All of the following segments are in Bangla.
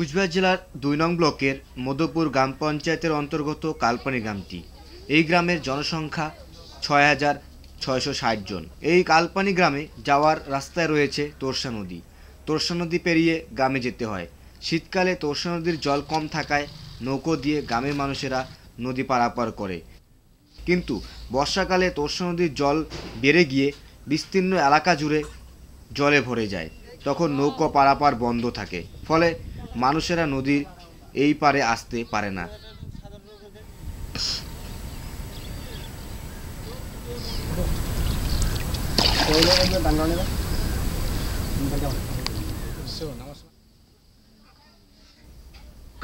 কুচবিহার জেলার দুই নং ব্লকের মধুপুর গ্রাম পঞ্চায়েতের অন্তর্গত কালপানি গ্রামটি এই গ্রামের জনসংখ্যা ছয় হাজার ছয়শো ষাট জন এই কালপানি গ্রামে যাওয়ার রাস্তায় রয়েছে তোরসা নদী তোরসা নদী পেরিয়ে গ্রামে যেতে হয় শীতকালে তোরসা নদীর জল কম থাকায় নৌকো দিয়ে গ্রামের মানুষেরা নদী পারাপার করে কিন্তু বর্ষাকালে তোরসা নদীর জল বেড়ে গিয়ে বিস্তীর্ণ এলাকা জুড়ে জলে ভরে যায় তখন নৌকো পারাপার বন্ধ থাকে ফলে মানুষেরা নদীর এই পারে আসতে পারে না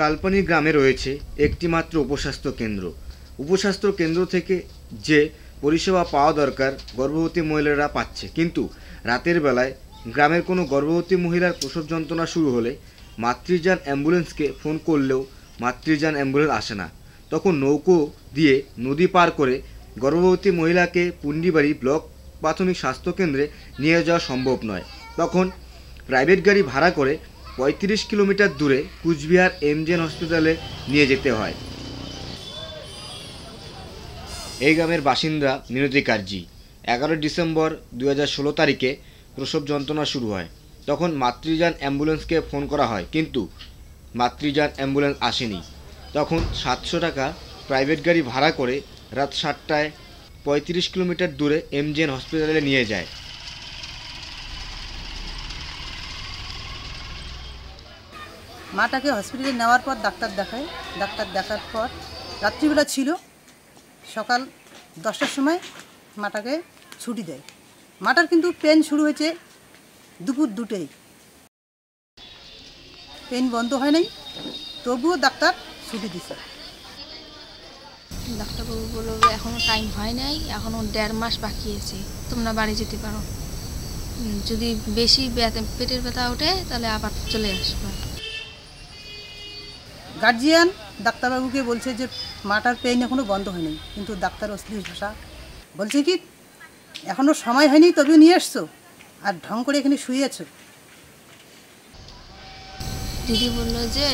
কাল্পনিক গ্রামে রয়েছে একটি মাত্র উপস্বাস্থ্য কেন্দ্র উপস্বাস্থ্য কেন্দ্র থেকে যে পরিষেবা পাওয়া দরকার গর্ভবতী মহিলারা পাচ্ছে কিন্তু রাতের বেলায় গ্রামের কোনো গর্ভবতী মহিলার প্রসব যন্ত্রণা শুরু হলে মাতৃযান অ্যাম্বুলেন্সকে ফোন করলেও মাতৃযান অ্যাম্বুলেন্স আসে না তখন নৌকো দিয়ে নদী পার করে গর্ভবতী মহিলাকে পুন্ডিবাড়ি ব্লক প্রাথমিক স্বাস্থ্যকেন্দ্রে নিয়ে যাওয়া সম্ভব নয় তখন প্রাইভেট গাড়ি ভাড়া করে পঁয়ত্রিশ কিলোমিটার দূরে কুচবিহার এমজেন হসপিটালে নিয়ে যেতে হয় এই গ্রামের বাসিন্দা মিনতি কার্জি এগারোই ডিসেম্বর দু তারিখে প্রসব যন্ত্রণা শুরু হয় তখন মাতৃযান অ্যাম্বুলেন্সকে ফোন করা হয় কিন্তু মাতৃযান অ্যাম্বুলেন্স আসেনি তখন সাতশো টাকা প্রাইভেট গাড়ি ভাড়া করে রাত সাতটায় পঁয়ত্রিশ কিলোমিটার দূরে এমজিএন হসপিটালে নিয়ে যায় মাটাকে হসপিটালে নেওয়ার পর ডাক্তার দেখায় ডাক্তার দেখার পর রাত্রিবেলা ছিল সকাল দশটার সময় মাটাকে ছুটি দেয় মাটার কিন্তু পেন শুরু হয়েছে দুপুর দুটোই পেন বন্ধ হয় নাই তবুও ডাক্তার ছুটি দিছে ডাক্তারবাবু বলো এখনও টাইম হয় নাই এখনও দেড় মাস বাকি আছে তোমরা বাড়ি যেতে পারো যদি বেশি পেটের ব্যথা ওঠে তাহলে আবার চলে আসবে গার্জিয়ান ডাক্তারবাবুকে বলছে যে মাটার পেন এখনও বন্ধ হয়নি কিন্তু ডাক্তার অশ্লীল ভাষা বলছে কি এখনও সময় হয়নি তবে নিয়ে এসছো আর ঢং করে এখানে শুয়ে আছো দিদি বললো যে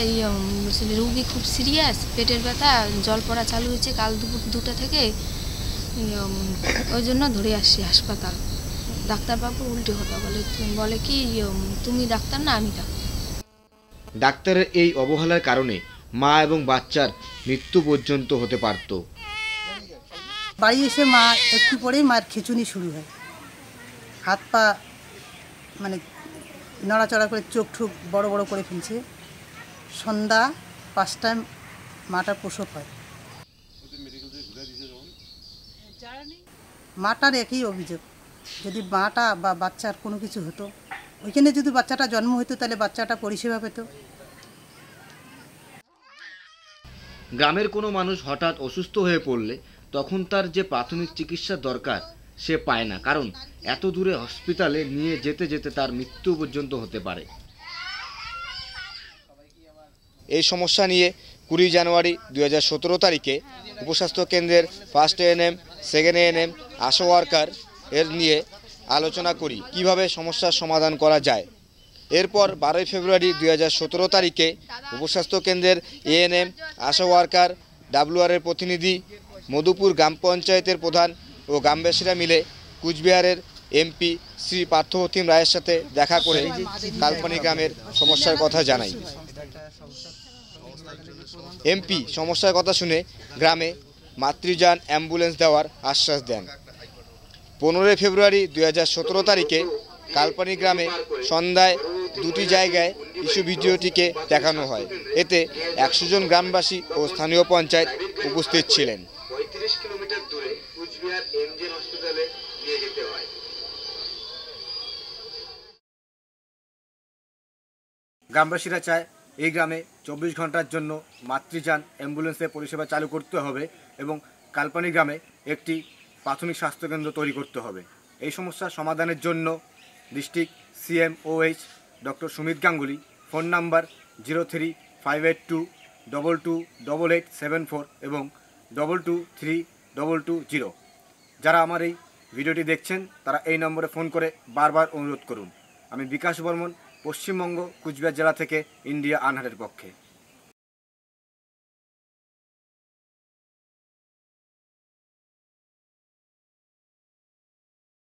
রুগী খুব সিরিয়াস পেটের ব্যথা জল পড়া চালু হয়েছে কাল দুপুর দুটা থেকে ওই জন্য ধরে আসছি হাসপাতাল ডাক্তারবাবু উল্টে কথা বলে বলে কি তুমি ডাক্তার না আমি ডাক্তার ডাক্তারের এই অবহেলার কারণে মা এবং বাচ্চার মৃত্যু পর্যন্ত হতে পারত বাড়ি এসে মা একটু পরেই মার খিচুনি শুরু হয় হাত পা মানে নড়াচড়া করে চোখ ঠুক বড় বড় করে ফেলছে সন্ধ্যা পাঁচটায় মাটা প্রসব হয় মাটার একই অভিযোগ যদি মাটা বা বাচ্চার কোনো কিছু হতো ওইখানে যদি বাচ্চাটা জন্ম হতো তাহলে বাচ্চাটা পরিষেবা পেত গ্রামের কোনো মানুষ হঠাৎ অসুস্থ হয়ে পড়লে তখন তার যে প্রাথমিক চিকিৎসা দরকার সে পায় না কারণ এত দূরে হসপিটালে নিয়ে যেতে যেতে তার মৃত্যু পর্যন্ত হতে পারে এই সমস্যা নিয়ে কুড়ি জানুয়ারি দু তারিখে উপস্বাস্থ্য কেন্দ্রের first N M second ANM ASHA worker এর নিয়ে আলোচনা করি কিভাবে সমস্যার সমাধান করা যায় এরপর বারোই ফেব্রুয়ারি দুই তারিখে উপস্বাস্থ্য কেন্দ্রের এএনএম আশা ওয়ার্কার ডাব্লুআরের প্রতিনিধি মধুপুর গ্রাম পঞ্চায়েতের প্রধান ও গ্রামবাসীরা মিলে কুচবিহারের এমপি শ্রী পার্থপ্রতিম রায়ের সাথে দেখা করে কাল্পনিক গ্রামের সমস্যার কথা জানাই এমপি সমস্যার কথা শুনে গ্রামে মাতৃযান অ্যাম্বুলেন্স দেওয়ার আশ্বাস দেন পনেরোই ফেব্রুয়ারি দুই তারিখে কাল্পানি গ্রামে সন্ধ্যায় দুটি জায়গায় ইস্যু ভিডিওটিকে দেখানো হয় এতে একশো জন গ্রামবাসী ও স্থানীয় পঞ্চায়েত উপস্থিত ছিলেন কিলোমিটার দূরে কুচবিহার এমজেন হসপিটালে নিয়ে যেতে হয় গ্রামবাসীরা চায় এই গ্রামে চব্বিশ ঘন্টার জন্য মাতৃযান অ্যাম্বুলেন্সের পরিষেবা চালু করতে হবে এবং কাল্পনিক গ্রামে একটি প্রাথমিক স্বাস্থ্যকেন্দ্র তৈরি করতে হবে এই সমস্যার সমাধানের জন্য district CMOH doctor Sumit Ganguly phone number zero three five eight two double two double eight seven four এবং double two three double two zero যারা আমার এই ভিডিওটি দেখছেন তারা এই নম্বরে ফোন করে বারবার অনুরোধ করুন আমি বিকাশ বর্মন পশ্চিমবঙ্গ কুচবিহার জেলা থেকে ইন্ডিয়া আনহারের পক্ষে